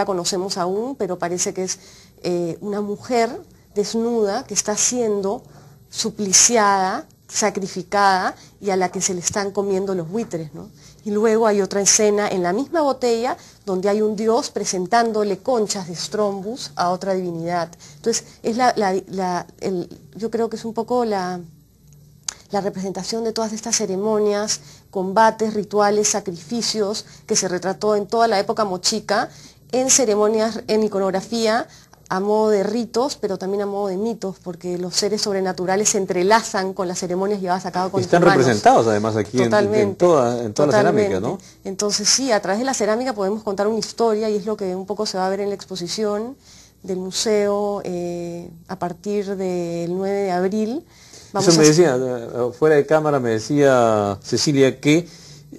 la conocemos aún, pero parece que es eh, una mujer desnuda que está siendo supliciada, sacrificada y a la que se le están comiendo los buitres. Y luego hay otra escena en la misma botella donde hay un dios presentándole conchas de Strombus a otra divinidad. Entonces, es la, yo creo que es un poco la representación de todas estas ceremonias, combates, rituales, sacrificios que se retrató en toda la época mochica en ceremonias, en iconografía, a modo de ritos, pero también a modo de mitos, porque los seres sobrenaturales se entrelazan con las ceremonias llevadas a cabo con y Están representados además aquí en, toda, la cerámica, ¿no? Entonces sí, a través de la cerámica podemos contar una historia y es lo que un poco se va a ver en la exposición del museo eh, a partir del 9 de abril. Eso me decía, eh, fuera de cámara me decía Cecilia que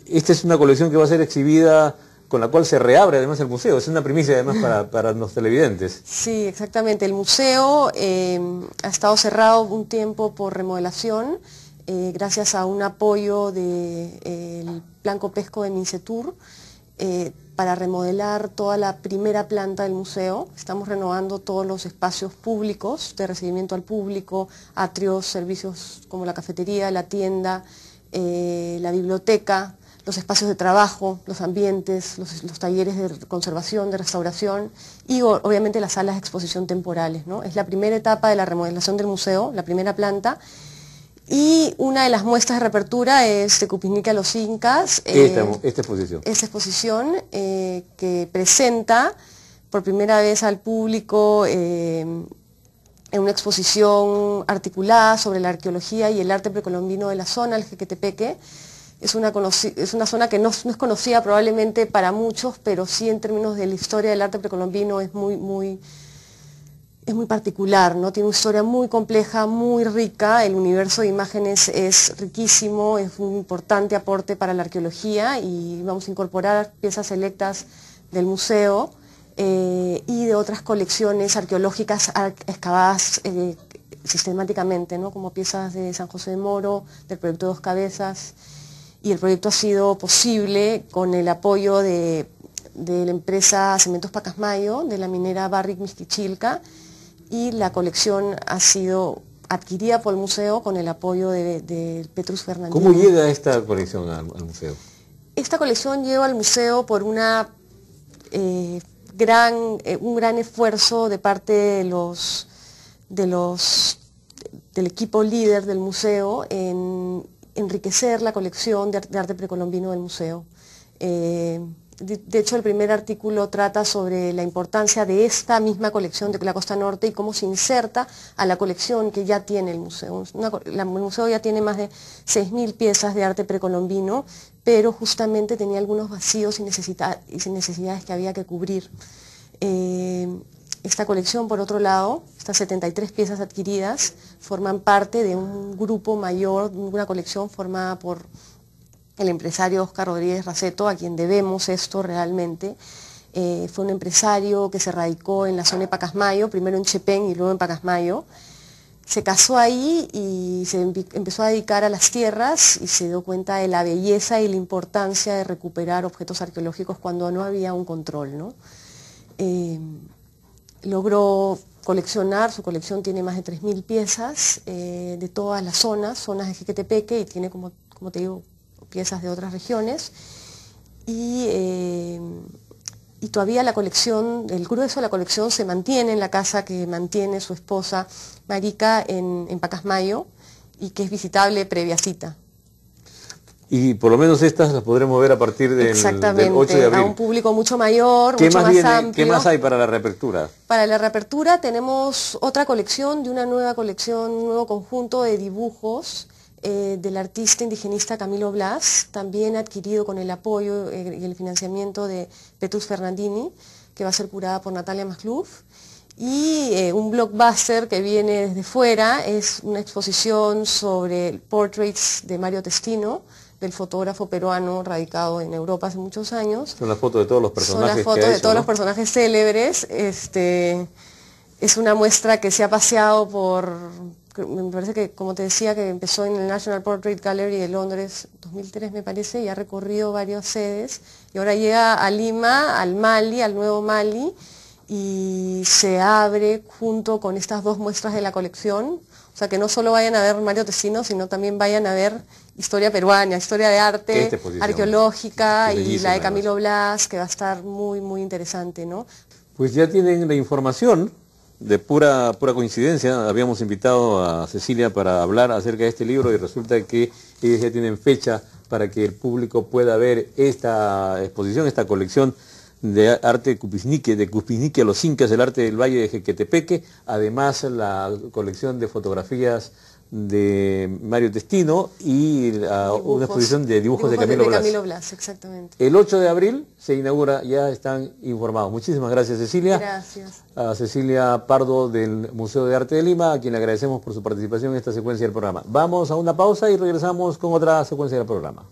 esta es una colección que va a ser exhibida con la cual se reabre además el museo. Es una primicia además para, los televidentes. Sí, exactamente. El museo em, ha estado cerrado un tiempo por remodelación, eh, gracias a un apoyo del de, Pesco eh, Plan Copesco de Mincetur, eh, para remodelar toda la primera planta del museo. Estamos renovando todos los espacios públicos de recibimiento al público, atrios, servicios como la cafetería, la tienda, la biblioteca, los espacios de trabajo, los ambientes, los, talleres de conservación, de restauración y obviamente las salas de exposición temporales. ¿no? Es la primera etapa de la remodelación del museo, la primera planta. Y una de las muestras de reapertura es de Cupinique a los Incas. Eh, esta, exposición. Esta exposición eh, que presenta por primera vez al público eh, en una exposición articulada sobre la arqueología y el arte precolombino de la zona, el Jequetepeque es una, zona que no, es conocida probablemente para muchos, pero sí en términos de la historia del arte precolombino es muy, muy, es muy particular, ¿no? Tiene una historia muy compleja, muy rica, el universo de imágenes es riquísimo, es un importante aporte para la arqueología y vamos a incorporar piezas selectas del museo eh, y de otras colecciones arqueológicas excavadas eh, sistemáticamente, como piezas de San José de Moro, del proyecto Dos Cabezas, y el proyecto ha sido posible con el apoyo de, la empresa Cementos Pacasmayo, de la minera Barrick Mistichilca y la colección ha sido adquirida por el museo con el apoyo de, de Petrus Fernández. ¿Cómo llega esta colección al, museo? Esta colección llega al museo por una, eh, gran, eh, un gran esfuerzo de parte de los, de los, del equipo líder del museo en enriquecer la colección de, arte precolombino del museo. Eh, de, hecho, el primer artículo trata sobre la importancia de esta misma colección de la Costa Norte y cómo se inserta a la colección que ya tiene el museo. el museo ya tiene más de 6.000 piezas de arte precolombino, pero justamente tenía algunos vacíos y, y necesidades que había que cubrir. Eh, esta colección, por otro lado, estas 73 piezas adquiridas forman parte de un grupo mayor, una colección formada por el empresario Oscar Rodríguez Raceto, a quien debemos esto realmente. Eh, fue un empresario que se radicó en la zona de Pacasmayo, primero en Chepén y luego en Pacasmayo. Se casó ahí y se empezó a dedicar a las tierras y se dio cuenta de la belleza y la importancia de recuperar objetos arqueológicos cuando no había un control. ¿no? Eh, logró coleccionar, su colección tiene más de 3.000 piezas eh, de todas las zonas, zonas de Jequetepeque y tiene, como, como te digo, piezas de otras regiones. Eh, y, todavía la colección, el grueso de la colección se mantiene en la casa que mantiene su esposa Marica en, en Pacasmayo y que es visitable previa cita. Y por lo menos estas las podremos ver a partir del, 8 de abril. a un público mucho mayor, mucho más, amplio. ¿Qué más hay para la reapertura? Para la reapertura tenemos otra colección de una nueva colección, un nuevo conjunto de dibujos eh, del artista indigenista Camilo Blas, también adquirido con el apoyo eh, y el financiamiento de Petrus Fernandini, que va a ser curada por Natalia Mascluf y eh, un blockbuster que viene desde fuera, es una exposición sobre portraits de Mario Testino, del fotógrafo peruano radicado en Europa hace muchos años. Son las fotos de todos los personajes. Son las fotos de todos los personajes célebres. Este, es una muestra que se ha paseado por, me parece que, como te decía, que empezó en el National Portrait Gallery de Londres 2003, me parece, y ha recorrido varias sedes. Y ahora llega a Lima, al Mali, al Nuevo Mali, y se abre junto con estas dos muestras de la colección, o sea, que no solo vayan a ver Mario Tesino, sino también vayan a ver historia peruana, historia de arte, arqueológica y la de Camilo Blas, que va a estar muy, muy interesante, ¿no? Pues ya tienen la información, de pura, pura coincidencia, habíamos invitado a Cecilia para hablar acerca de este libro y resulta que ellos ya tienen fecha para que el público pueda ver esta exposición, esta colección de arte cupisnique, de cupisnique a los incas, el arte del valle de Jequetepeque, además la colección de fotografías de Mario Testino y una exposición de dibujos, de Camilo, Blas. El 8 de abril se inaugura, ya están informados. Muchísimas gracias Cecilia. Gracias. A Cecilia Pardo del Museo de Arte de Lima, a quien agradecemos por su participación en esta secuencia del programa. Vamos a una pausa y regresamos con otra secuencia del programa.